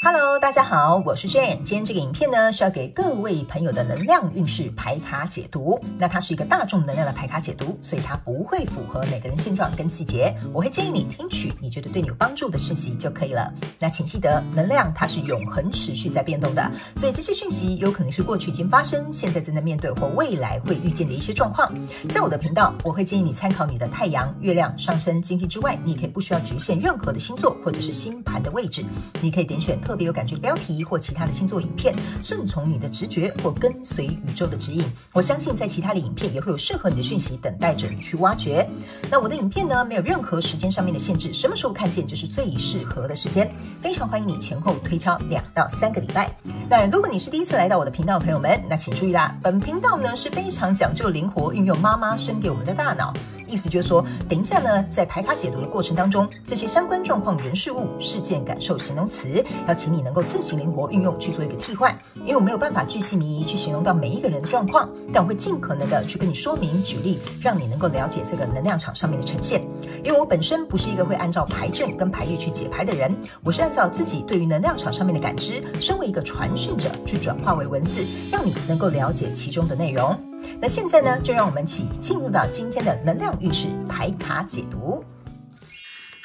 Hello，大家好，我是 Jane。今天这个影片呢是要给各位朋友的能量运势排卡解读。那它是一个大众能量的排卡解读，所以它不会符合每个人现状跟细节。我会建议你听取你觉得对你有帮助的讯息就可以了。那请记得，能量它是永恒持续在变动的，所以这些讯息有可能是过去已经发生、现在正在面对或未来会遇见的一些状况。在我的频道，我会建议你参考你的太阳、月亮、上升、金星之外，你可以不需要局限任何的星座或者是星盘的位置，你可以点选。特别有感觉的标题或其他的星座影片，顺从你的直觉或跟随宇宙的指引。我相信在其他的影片也会有适合你的讯息等待着你去挖掘。那我的影片呢，没有任何时间上面的限制，什么时候看见就是最适合的时间。非常欢迎你前后推敲两到三个礼拜。那如果你是第一次来到我的频道，朋友们，那请注意啦，本频道呢是非常讲究灵活运用妈妈生给我们的大脑。意思就是说，等一下呢，在排卡解读的过程当中，这些相关状况、人事物、事件、感受、形容词，要请你能够自行灵活运用去做一个替换，因为我没有办法具细名疑去形容到每一个人的状况，但我会尽可能的去跟你说明、举例，让你能够了解这个能量场上面的呈现。因为我本身不是一个会按照排阵跟排意去解牌的人，我是按照自己对于能量场上面的感知，身为一个传讯者去转化为文字，让你能够了解其中的内容。那现在呢，就让我们一起进入到今天的能量运势牌卡解读。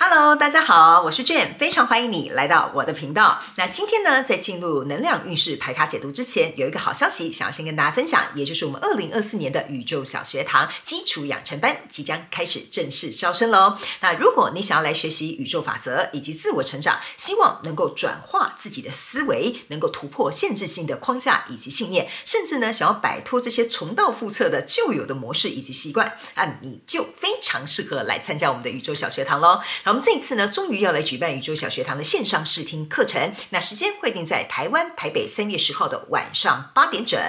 Hello，大家好，我是卷，非常欢迎你来到我的频道。那今天呢，在进入能量运势排卡解读之前，有一个好消息想要先跟大家分享，也就是我们二零二四年的宇宙小学堂基础养成班即将开始正式招生喽。那如果你想要来学习宇宙法则以及自我成长，希望能够转化自己的思维，能够突破限制性的框架以及信念，甚至呢想要摆脱这些重蹈覆辙的旧有的模式以及习惯，那你就非常适合来参加我们的宇宙小学堂喽。我们这一次呢，终于要来举办宇宙小学堂的线上试听课程。那时间会定在台湾台北三月十号的晚上八点整。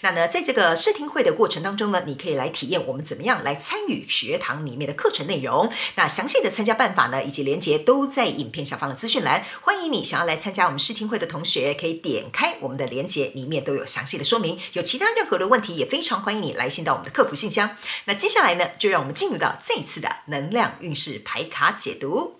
那呢，在这个试听会的过程当中呢，你可以来体验我们怎么样来参与学堂里面的课程内容。那详细的参加办法呢，以及连接都在影片下方的资讯栏。欢迎你想要来参加我们试听会的同学，可以点开我们的连接，里面都有详细的说明。有其他任何的问题，也非常欢迎你来信到我们的客服信箱。那接下来呢，就让我们进入到这一次的能量运势排卡解读。do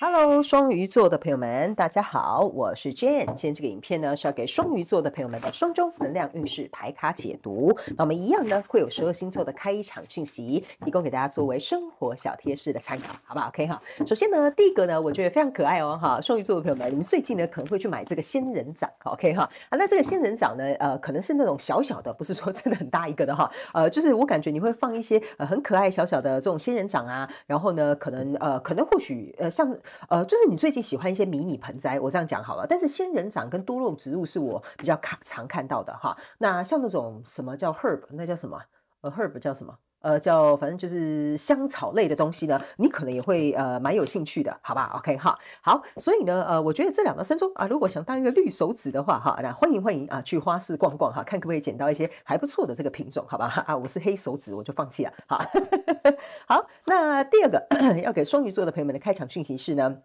Hello，双鱼座的朋友们，大家好，我是 Jane。今天这个影片呢是要给双鱼座的朋友们的双周能量运势排卡解读。那我们一样呢会有十二星座的开场讯息，提供给大家作为生活小贴士的参考，好不好？OK 哈。首先呢，第一个呢，我觉得非常可爱哦，哈，双鱼座的朋友们，你们最近呢可能会去买这个仙人掌，OK 哈。啊，那这个仙人掌呢，呃，可能是那种小小的，不是说真的很大一个的哈。呃，就是我感觉你会放一些呃很可爱小小的这种仙人掌啊，然后呢，可能呃，可能或许呃像。呃，就是你最近喜欢一些迷你盆栽，我这样讲好了。但是仙人掌跟多肉植物是我比较看常看到的哈。那像那种什么叫 herb，那叫什么？呃，herb 叫什么？呃，叫反正就是香草类的东西呢，你可能也会呃蛮有兴趣的，好吧？OK 哈，好，所以呢，呃，我觉得这两个生肖啊，如果想当一个绿手指的话，哈，那欢迎欢迎啊，去花市逛逛哈，看可不可以捡到一些还不错的这个品种，好吧？啊，我是黑手指，我就放弃了，好。好，那第二个 要给双鱼座的朋友们的开场讯息是呢。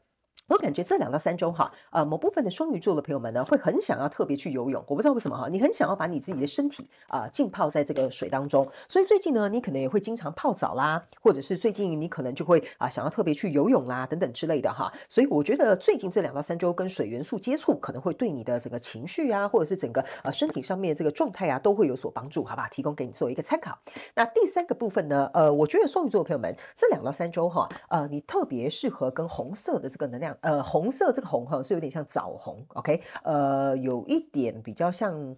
我感觉这两到三周哈，呃，某部分的双鱼座的朋友们呢，会很想要特别去游泳。我不知道为什么哈，你很想要把你自己的身体啊浸泡在这个水当中，所以最近呢，你可能也会经常泡澡啦，或者是最近你可能就会啊想要特别去游泳啦等等之类的哈。所以我觉得最近这两到三周跟水元素接触，可能会对你的整个情绪啊，或者是整个呃身体上面这个状态啊，都会有所帮助，好吧？提供给你做一个参考。那第三个部分呢，呃，我觉得双鱼座的朋友们这两到三周哈，呃，你特别适合跟红色的这个能量。呃，红色这个红哈是有点像枣红，OK，呃，有一点比较像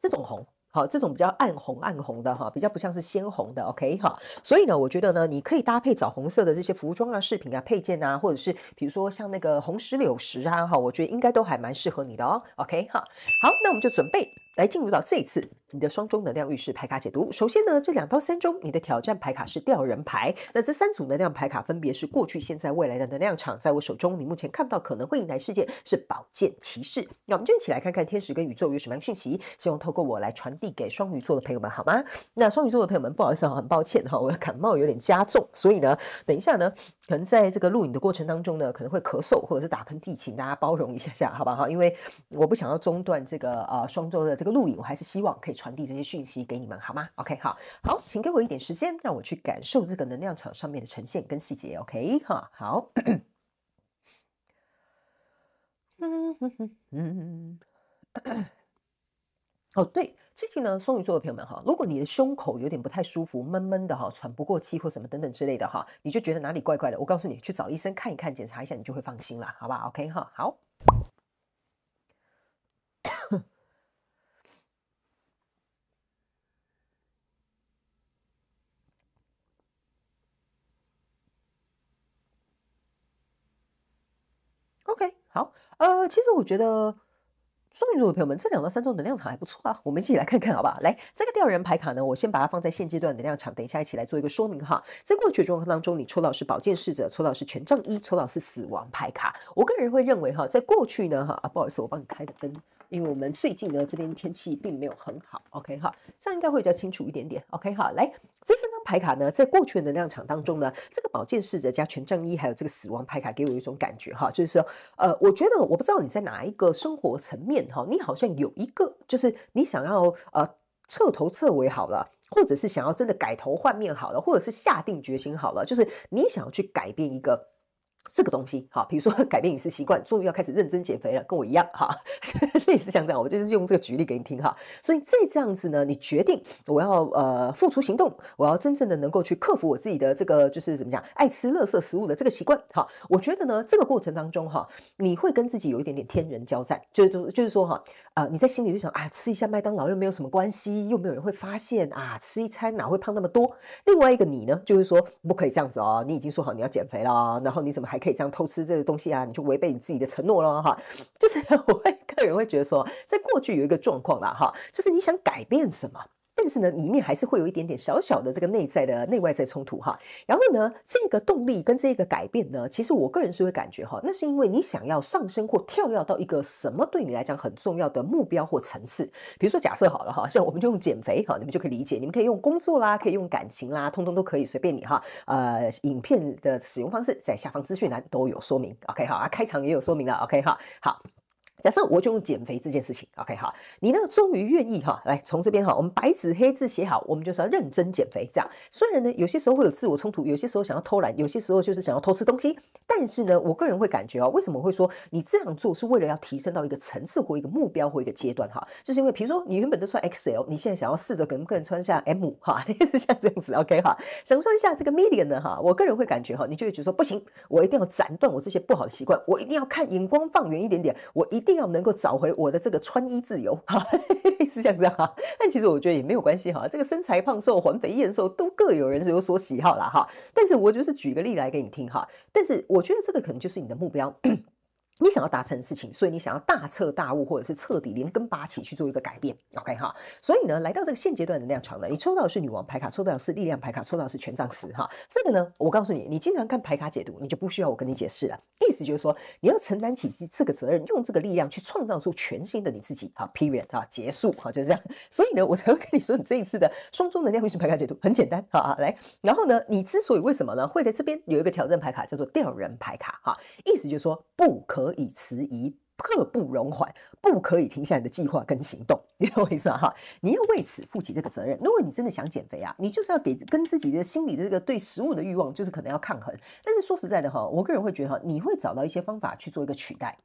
这种红，好，这种比较暗红暗红的哈，比较不像是鲜红的，OK，哈。所以呢，我觉得呢，你可以搭配枣红色的这些服装啊、饰品啊、配件啊，或者是比如说像那个红石榴石啊，哈，我觉得应该都还蛮适合你的哦，OK，哈，好，那我们就准备。来进入到这一次你的双周能量运势牌卡解读。首先呢，这两到三周你的挑战牌卡是吊人牌。那这三组能量牌卡分别是过去、现在、未来的能量场，在我手中，你目前看不到，可能会迎来事件是宝剑骑士。那我们就一起来看看天使跟宇宙有什么样的讯息，希望透过我来传递给双鱼座的朋友们，好吗？那双鱼座的朋友们，不好意思哈，很抱歉哈，我的感冒有点加重，所以呢，等一下呢，可能在这个录影的过程当中呢，可能会咳嗽或者是打喷嚏，请大家包容一下下，好不好？因为我不想要中断这个呃双周的这。一个录影，我还是希望可以传递这些讯息给你们，好吗？OK，好好，请给我一点时间，让我去感受这个能量场上面的呈现跟细节。OK，哈，好。嗯哼哼，嗯 哦，对，最近呢，双鱼座的朋友们哈，如果你的胸口有点不太舒服、闷闷的哈、喘不过气或什么等等之类的哈，你就觉得哪里怪怪的，我告诉你，去找医生看一看、检查一下，你就会放心了，好吧？OK，哈，好。OK，好，呃，其实我觉得双鱼座的朋友们，这两到三周能量场还不错啊，我们一起来看看好不好？来，这个吊人牌卡呢，我先把它放在现阶段能量场，等一下一起来做一个说明哈。在过去况当中，你抽到是宝剑侍者，抽到是权杖一，抽到是死亡牌卡。我个人会认为哈，在过去呢哈，啊，不好意思，我帮你开个灯。因为我们最近呢，这边天气并没有很好，OK 哈，这样应该会比较清楚一点点，OK 哈。来，这三张牌卡呢，在过去的能量场当中呢，这个宝剑侍者加权杖一，还有这个死亡牌卡，给我一种感觉哈，就是说，呃，我觉得我不知道你在哪一个生活层面哈，你好像有一个，就是你想要呃彻头彻尾好了，或者是想要真的改头换面好了，或者是下定决心好了，就是你想要去改变一个。这个东西哈，比如说改变饮食习惯，终于要开始认真减肥了，跟我一样哈，类似像这样，我就是用这个举例给你听哈。所以在这样子呢，你决定我要呃付出行动，我要真正的能够去克服我自己的这个就是怎么讲，爱吃垃圾食物的这个习惯哈。我觉得呢，这个过程当中哈，你会跟自己有一点点天人交战，就是就是说哈。啊，你在心里就想啊，吃一下麦当劳又没有什么关系，又没有人会发现啊，吃一餐哪会胖那么多？另外一个你呢，就是说不可以这样子哦，你已经说好你要减肥了，然后你怎么还可以这样偷吃这个东西啊？你就违背你自己的承诺了哈。就是 我会个人会觉得说，在过去有一个状况了哈，就是你想改变什么？但是呢，里面还是会有一点点小小的这个内在的内外在冲突哈。然后呢，这个动力跟这个改变呢，其实我个人是会感觉哈，那是因为你想要上升或跳跃到一个什么对你来讲很重要的目标或层次。比如说，假设好了哈，像我们就用减肥哈，你们就可以理解，你们可以用工作啦，可以用感情啦，通通都可以，随便你哈。呃，影片的使用方式在下方资讯栏都有说明。OK 哈，开场也有说明了。OK 哈，好。假设我就用减肥这件事情，OK 哈，你呢终于愿意哈，来从这边哈，我们白纸黑字写好，我们就是要认真减肥，这样。虽然呢，有些时候会有自我冲突，有些时候想要偷懒，有些时候就是想要偷吃东西，但是呢，我个人会感觉哦，为什么会说你这样做是为了要提升到一个层次或一个目标或一个阶段哈？就是因为比如说你原本都穿 XL，你现在想要试着可能人穿下 M 哈，类似像这样子，OK 哈，想穿下这个 medium 呢哈，我个人会感觉哈，你就会觉得说不行，我一定要斩断我这些不好的习惯，我一定要看眼光放远一点点，我一定。要能够找回我的这个穿衣自由，哈，是像这样哈。但其实我觉得也没有关系哈。这个身材胖瘦、环肥、燕瘦，都各有人有所喜好啦哈。但是我就是举个例来给你听哈。但是我觉得这个可能就是你的目标。你想要达成的事情，所以你想要大彻大悟，或者是彻底连根拔起去做一个改变，OK 哈。所以呢，来到这个现阶段能量场呢，你抽到的是女王牌卡，抽到的是力量牌卡，抽到的是权杖四哈。这个呢，我告诉你，你经常看牌卡解读，你就不需要我跟你解释了。意思就是说，你要承担起这个责任，用这个力量去创造出全新的你自己。好 p e r i o d 好，结束哈，就是这样。所以呢，我才会跟你说，你这一次的双周能量运势牌卡解读很简单哈。来，然后呢，你之所以为什么呢，会在这边有一个挑战牌卡叫做调人牌卡哈，意思就是说不可。可以迟疑，刻不容缓，不可以停下你的计划跟行动，你懂我意思吗？哈，你要为此负起这个责任。如果你真的想减肥啊，你就是要给跟自己的心理这个对食物的欲望，就是可能要抗衡。但是说实在的哈，我个人会觉得哈，你会找到一些方法去做一个取代。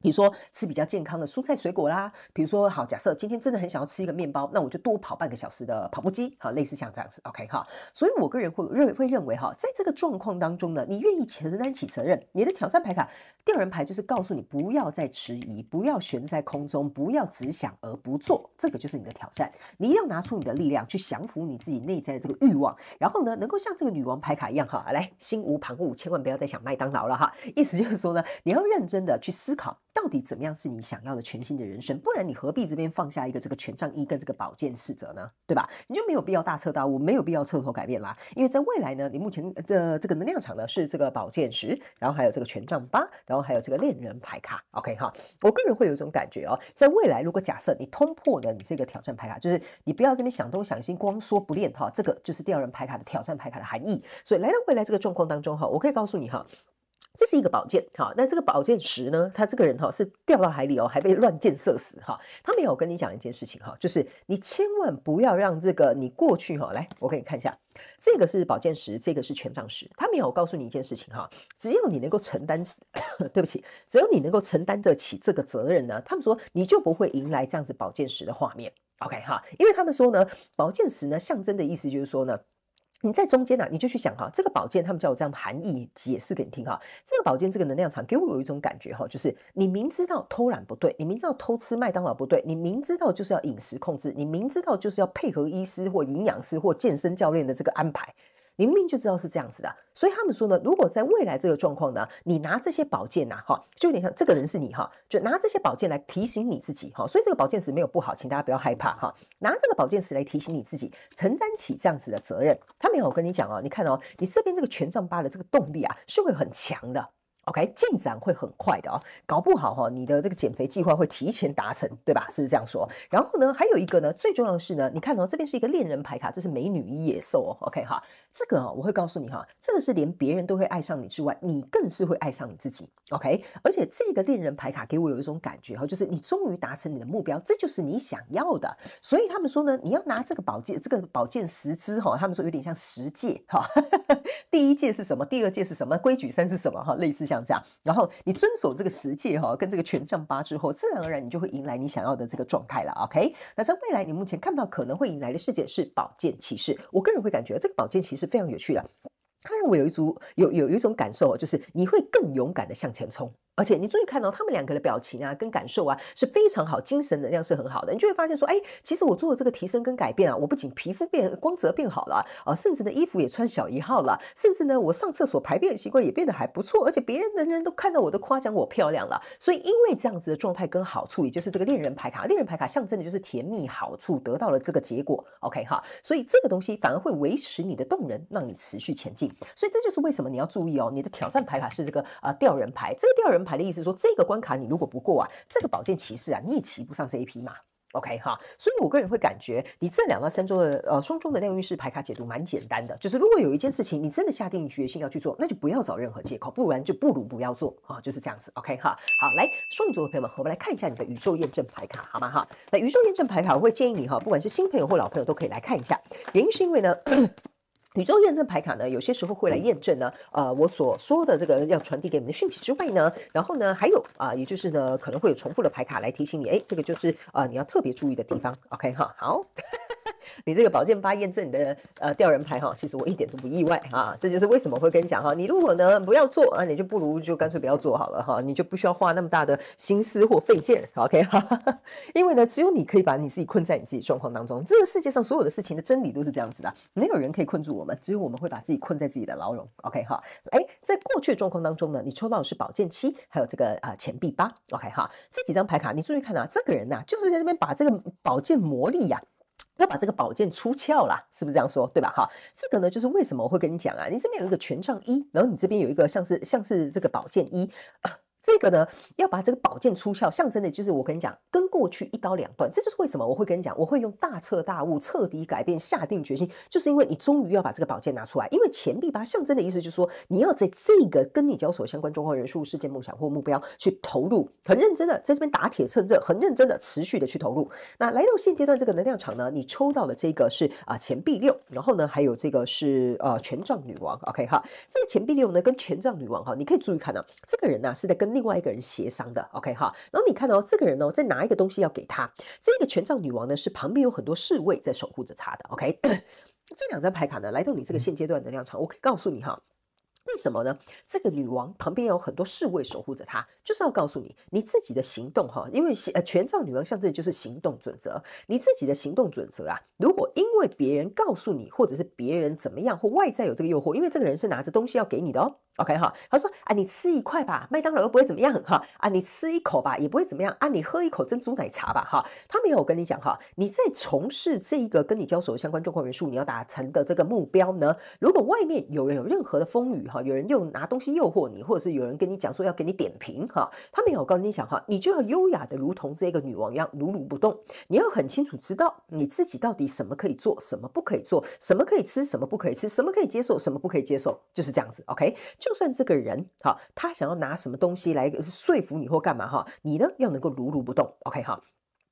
比如说吃比较健康的蔬菜水果啦，比如说好，假设今天真的很想要吃一个面包，那我就多跑半个小时的跑步机，好，类似像这样子，OK，哈。所以我个人会认会认为哈，在这个状况当中呢，你愿意承担起责任，你的挑战牌卡第二张牌就是告诉你不要再迟疑，不要悬在空中，不要只想而不做，这个就是你的挑战，你一定要拿出你的力量去降服你自己内在的这个欲望，然后呢，能够像这个女王牌卡一样哈，来心无旁骛，千万不要再想麦当劳了哈，意思就是说呢，你要认真的去思考。到底怎么样是你想要的全新的人生？不然你何必这边放下一个这个权杖一跟这个宝剑四者呢？对吧？你就没有必要大彻大悟，没有必要彻头改变啦。因为在未来呢，你目前的这个能量场呢是这个宝剑十，然后还有这个权杖八，然后还有这个恋人牌卡。OK 哈，我个人会有一种感觉哦。在未来，如果假设你突破了你这个挑战牌卡，就是你不要这边想东想西，光说不练哈。这个就是第二人牌卡的挑战牌卡的含义。所以来到未来这个状况当中哈，我可以告诉你哈。这是一个宝剑，哈，那这个宝剑石呢？他这个人哈是掉到海里哦，还被乱箭射死哈。他没有跟你讲一件事情哈，就是你千万不要让这个你过去哈。来，我给你看一下，这个是宝剑石，这个是权杖石。他没有告诉你一件事情哈，只要你能够承担，对不起，只要你能够承担得起这个责任呢，他们说你就不会迎来这样子宝剑石的画面。OK 哈，因为他们说呢，宝剑石呢象征的意思就是说呢。你在中间啊，你就去想哈，这个宝剑他们叫我这样含义解释给你听哈，这个宝剑这个能量场给我有一种感觉哈，就是你明知道偷懒不对，你明知道偷吃麦当劳不对，你明知道就是要饮食控制，你明知道就是要配合医师或营养师或健身教练的这个安排。明明就知道是这样子的，所以他们说呢，如果在未来这个状况呢，你拿这些宝剑呐，哈，就有点像这个人是你哈，就拿这些宝剑来提醒你自己哈，所以这个宝剑石没有不好，请大家不要害怕哈，拿这个宝剑石来提醒你自己，承担起这样子的责任。他没有跟你讲哦，你看哦，你这边这个权杖八的这个动力啊，是会很强的。OK，进展会很快的哦，搞不好哈，你的这个减肥计划会提前达成，对吧？是这样说。然后呢，还有一个呢，最重要的是呢，你看哦，这边是一个恋人牌卡，这是美女与野兽哦。OK 哈，这个哦、我会告诉你哈，这个是连别人都会爱上你之外，你更是会爱上你自己。OK，而且这个恋人牌卡给我有一种感觉哈，就是你终于达成你的目标，这就是你想要的。所以他们说呢，你要拿这个宝剑，这个宝剑十支哈，他们说有点像十戒哈。第一戒是什么？第二戒是什么？规矩三是什么？哈，类似像。这样，然后你遵守这个十戒哈，跟这个权杖八之后，自然而然你就会迎来你想要的这个状态了。OK，那在未来你目前看到可能会迎来的世界是宝剑骑士。我个人会感觉这个宝剑骑士非常有趣的，它让我有一组有有有一种感受，就是你会更勇敢的向前冲。而且你终于看到他们两个的表情啊，跟感受啊是非常好，精神能量是很好的。你就会发现说，哎，其实我做的这个提升跟改变啊，我不仅皮肤变光泽变好了啊，甚至呢衣服也穿小一号了，甚至呢我上厕所排便的习惯也变得还不错。而且别人的人都看到我都夸奖我漂亮了。所以因为这样子的状态跟好处，也就是这个恋人牌卡，恋人牌卡象征的就是甜蜜好处得到了这个结果。OK 哈，所以这个东西反而会维持你的动人，让你持续前进。所以这就是为什么你要注意哦，你的挑战牌卡是这个啊吊人牌，这个吊人。牌的意思说，这个关卡你如果不过啊，这个宝剑骑士啊，你也骑不上这一匹马。OK 哈，所以我个人会感觉，你这两到三周的呃双周的，容运势牌卡解读蛮简单的，就是如果有一件事情你真的下定决心要去做，那就不要找任何借口，不然就不如不要做啊，就是这样子。OK 哈，好，来双鱼座的朋友们，我们来看一下你的宇宙验证牌卡，好吗？哈，那宇宙验证牌卡，我会建议你哈，不管是新朋友或老朋友都可以来看一下，原因是因为呢。宇宙验证牌卡呢，有些时候会来验证呢。呃，我所说的这个要传递给你们的讯息之外呢，然后呢，还有啊，也就是呢，可能会有重复的牌卡来提醒你，哎，这个就是呃，你要特别注意的地方。OK 哈，好。你这个宝剑八验证你的呃吊人牌哈，其实我一点都不意外啊，这就是为什么会跟你讲哈。你如果呢不要做啊，你就不如就干脆不要做好了哈，你就不需要花那么大的心思或费劲。OK 哈，因为呢，只有你可以把你自己困在你自己状况当中。这个世界上所有的事情的真理都是这样子的，没有人可以困住我们，只有我们会把自己困在自己的牢笼。OK 哈，哎，在过去状况当中呢，你抽到的是宝剑七，还有这个啊钱币八。OK 哈，这几张牌卡你注意看啊，这个人呐，就是在那边把这个宝剑磨砺呀。要把这个宝剑出鞘啦，是不是这样说？对吧？哈，这个呢，就是为什么我会跟你讲啊？你这边有一个权杖一，然后你这边有一个像是像是这个宝剑一。这个呢，要把这个宝剑出鞘，象征的就是我跟你讲，跟过去一刀两断。这就是为什么我会跟你讲，我会用大彻大悟、彻底改变、下定决心，就是因为你终于要把这个宝剑拿出来。因为钱币八象征的意思就是说，你要在这个跟你交手相关状况、人数、事件、梦想或目标去投入，很认真的在这边打铁趁热，很认真的持续的去投入。那来到现阶段这个能量场呢，你抽到的这个是啊钱币六，然后呢还有这个是呃权杖女王。OK 哈，这个钱币六呢跟权杖女王哈，你可以注意看到，这个人呢是在跟。另外一个人协商的，OK 哈，然后你看到这个人呢，在拿一个东西要给他，这个权杖女王呢，是旁边有很多侍卫在守护着他的，OK，这两张牌卡呢，来到你这个现阶段的量场，我可以告诉你哈。为什么呢？这个女王旁边有很多侍卫守护着她，就是要告诉你，你自己的行动哈，因为呃，权杖女王象征就是行动准则，你自己的行动准则啊。如果因为别人告诉你，或者是别人怎么样，或外在有这个诱惑，因为这个人是拿着东西要给你的哦。OK 哈，他说啊，你吃一块吧，麦当劳又不会怎么样哈。啊，你吃一口吧，也不会怎么样啊。你喝一口珍珠奶茶吧哈。他没有跟你讲哈，你在从事这一个跟你交手相关状况元素，你要达成的这个目标呢？如果外面有人有任何的风雨哈。有人又拿东西诱惑你，或者是有人跟你讲说要给你点评哈，他们有，跟告你讲哈，你就要优雅的如同这个女王一样，如如不动。你要很清楚知道你自己到底什么可以做，什么不可以做，什么可以吃，什么不可以吃，什么可以接受，什么不可以接受，就是这样子。OK，就算这个人哈，他想要拿什么东西来说服你或干嘛哈，你呢要能够如如不动。OK 哈。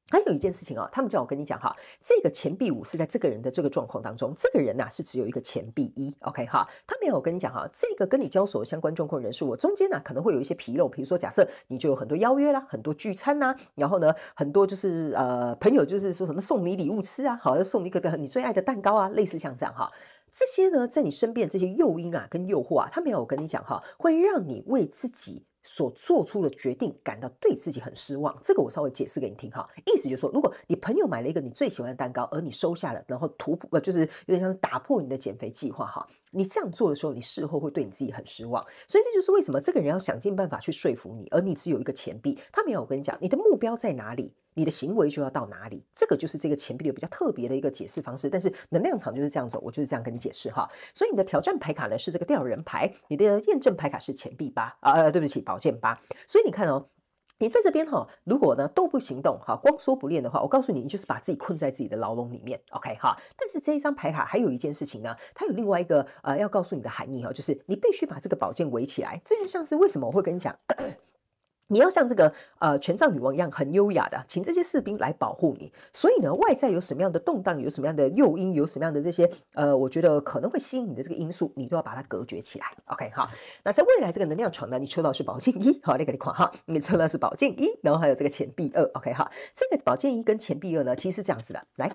还有一件事情啊，他们叫我跟你讲哈，这个钱币五是在这个人的这个状况当中，这个人呐是只有一个钱币一，OK 哈，他没有跟你讲哈，这个跟你交手相关状况人数，我中间呢可能会有一些纰漏，比如说假设你就有很多邀约啦，很多聚餐呐，然后呢很多就是呃朋友就是说什么送你礼物吃啊，好像送一个你最爱的蛋糕啊，类似像这样哈，这些呢在你身边这些诱因啊跟诱惑啊，他没有跟你讲哈，会让你为自己。所做出的决定感到对自己很失望，这个我稍微解释给你听哈，意思就是说，如果你朋友买了一个你最喜欢的蛋糕，而你收下了，然后破呃，就是有点像是打破你的减肥计划哈，你这样做的时候，你事后会对你自己很失望，所以这就是为什么这个人要想尽办法去说服你，而你只有一个钱币，他没有我跟你讲，你的目标在哪里？你的行为就要到哪里，这个就是这个钱币流比较特别的一个解释方式。但是能量场就是这样走，我就是这样跟你解释哈。所以你的挑战牌卡呢是这个吊人牌，你的验证牌卡是钱币八啊呃对不起宝剑八。所以你看哦，你在这边哈，如果呢都不行动哈，光说不练的话，我告诉你，你就是把自己困在自己的牢笼里面。OK 哈，但是这一张牌卡还有一件事情呢，它有另外一个呃要告诉你的含义哈，就是你必须把这个宝剑围起来。这就像是为什么我会跟你讲。你要像这个呃权杖女王一样很优雅的，请这些士兵来保护你。所以呢，外在有什么样的动荡，有什么样的诱因，有什么样的这些呃，我觉得可能会吸引你的这个因素，你都要把它隔绝起来。OK，好。那在未来这个能量场呢，你抽到是宝剑一，好那个你方哈，你抽到是宝剑一，然后还有这个钱币二。OK，哈，这个宝剑一跟钱币二呢，其实是这样子的，来。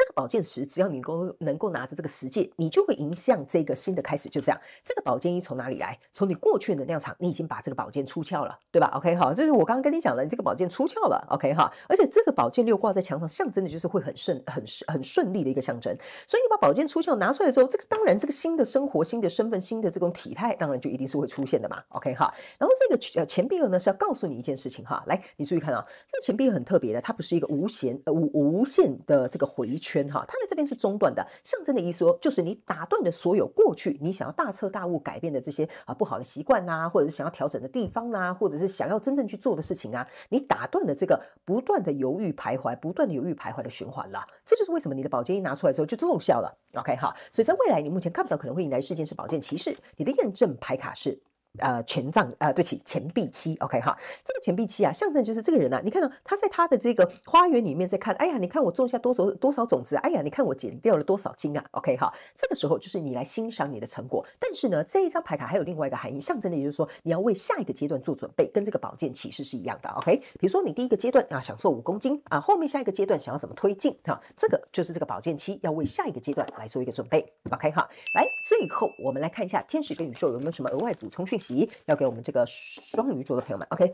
这个宝剑十，只要你够能够拿着这个十戒，你就会迎向这个新的开始。就这样，这个宝剑一从哪里来？从你过去的量场，你已经把这个宝剑出鞘了，对吧？OK，好，就是我刚刚跟你讲了，你这个宝剑出鞘了，OK，哈。而且这个宝剑六挂在墙上，象征的就是会很顺、很顺、很顺利的一个象征。所以你把宝剑出鞘拿出来之后，这个当然，这个新的生活、新的身份、新的这种体态，当然就一定是会出现的嘛。OK，哈。然后这个呃钱币二呢，是要告诉你一件事情哈。来，你注意看啊，这个钱币很特别的，它不是一个无限呃无无限的这个回。圈哈，它在这边是中断的，象征的意思就是你打断了所有过去你想要大彻大悟改变的这些啊不好的习惯呐，或者是想要调整的地方呐，或者是想要真正去做的事情啊，你打断了这个不断的犹豫徘徊、不断的犹豫徘徊的循环了。这就是为什么你的宝剑一拿出来之后就奏效了。OK 哈，所以在未来你目前看不到可能会迎来事件是宝剑骑士，你的验证牌卡是。呃，权杖呃，对起，钱币七，OK 哈，这个钱币七啊，象征就是这个人啊，你看到他在他的这个花园里面在看，哎呀，你看我种下多少多少种子，哎呀，你看我减掉了多少斤啊，OK 哈，这个时候就是你来欣赏你的成果，但是呢，这一张牌卡还有另外一个含义，象征的也就是说你要为下一个阶段做准备，跟这个保健期是是一样的，OK，比如说你第一个阶段啊想瘦五公斤啊，后面下一个阶段想要怎么推进哈，这个就是这个保健期要为下一个阶段来做一个准备，OK 哈，来最后我们来看一下天使跟宇宙有没有什么额外补充讯。要给我们这个双鱼座的朋友们，OK。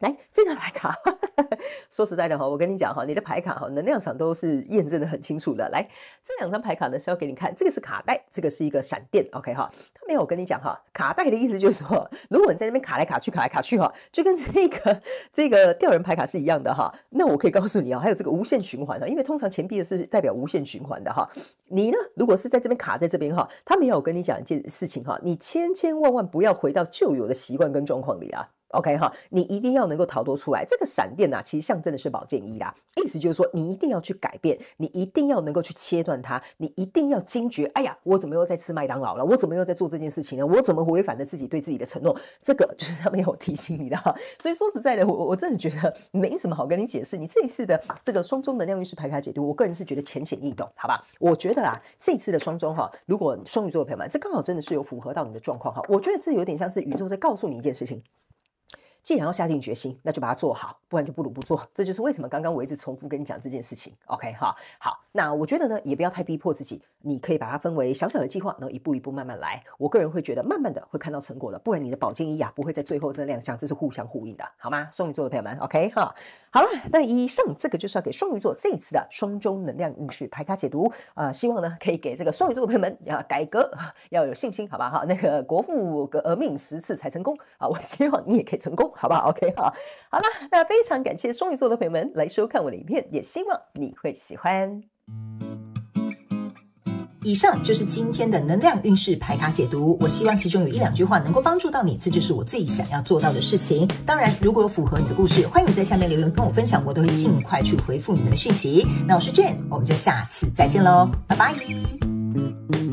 来，这张牌卡，说实在的哈，我跟你讲哈，你的牌卡哈能量场都是验证的很清楚的。来，这两张牌卡呢是要给你看，这个是卡带，这个是一个闪电。OK 哈，他没有跟你讲哈，卡带的意思就是说，果你在那边卡来卡去，卡来卡去哈，就跟这个这个吊人牌卡是一样的哈。那我可以告诉你啊，还有这个无限循环的，因为通常钱币是代表无限循环的哈。你呢，如果是在这边卡在这边哈，他没有跟你讲一件事情哈，你千千万万不要回到旧有的习惯跟状况里啊。OK 哈，你一定要能够逃脱出来。这个闪电呐，其实象征的是宝剑一啦，意思就是说你一定要去改变，你一定要能够去切断它，你一定要惊觉。哎呀，我怎么又在吃麦当劳了？我怎么又在做这件事情呢？我怎么违反了自己对自己的承诺？这个就是 他们有提醒你的哈。所以说实在的，我我真的觉得没什么好跟你解释。你这一次的这个双中能量运势排卡解读，我个人是觉得浅显易懂，好吧？我觉得啊，这一次的双中哈，如果双鱼座的朋友们，这刚好真的是有符合到你的状况哈。我觉得这有点像是宇宙在告诉你一件事情。既然要下定决心，那就把它做好，不然就不如不做。这就是为什么刚刚我一直重复跟你讲这件事情。OK 哈，好，那我觉得呢，也不要太逼迫自己，你可以把它分为小小的计划，然后一步一步慢慢来。我个人会觉得，慢慢的会看到成果的，不然你的保健医啊不会在最后这亮相，这是互相呼应的，好吗？双鱼座的朋友们，OK 哈，好了，那以上这个就是要给双鱼座这一次的双周能量运势排卡解读啊，希望呢可以给这个双鱼座的朋友们要改革，要有信心，好吧哈？那个国富革命十次才成功啊，我希望你也可以成功。好不好？OK，好，好了，那非常感谢双鱼座的朋友们来收看我的影片，也希望你会喜欢。以上就是今天的能量运势排卡解读，我希望其中有一两句话能够帮助到你，这就是我最想要做到的事情。当然，如果符合你的故事，欢迎你在下面留言跟我分享，我都会尽快去回复你们的讯息。那我是 Jane，我们就下次再见喽，拜拜。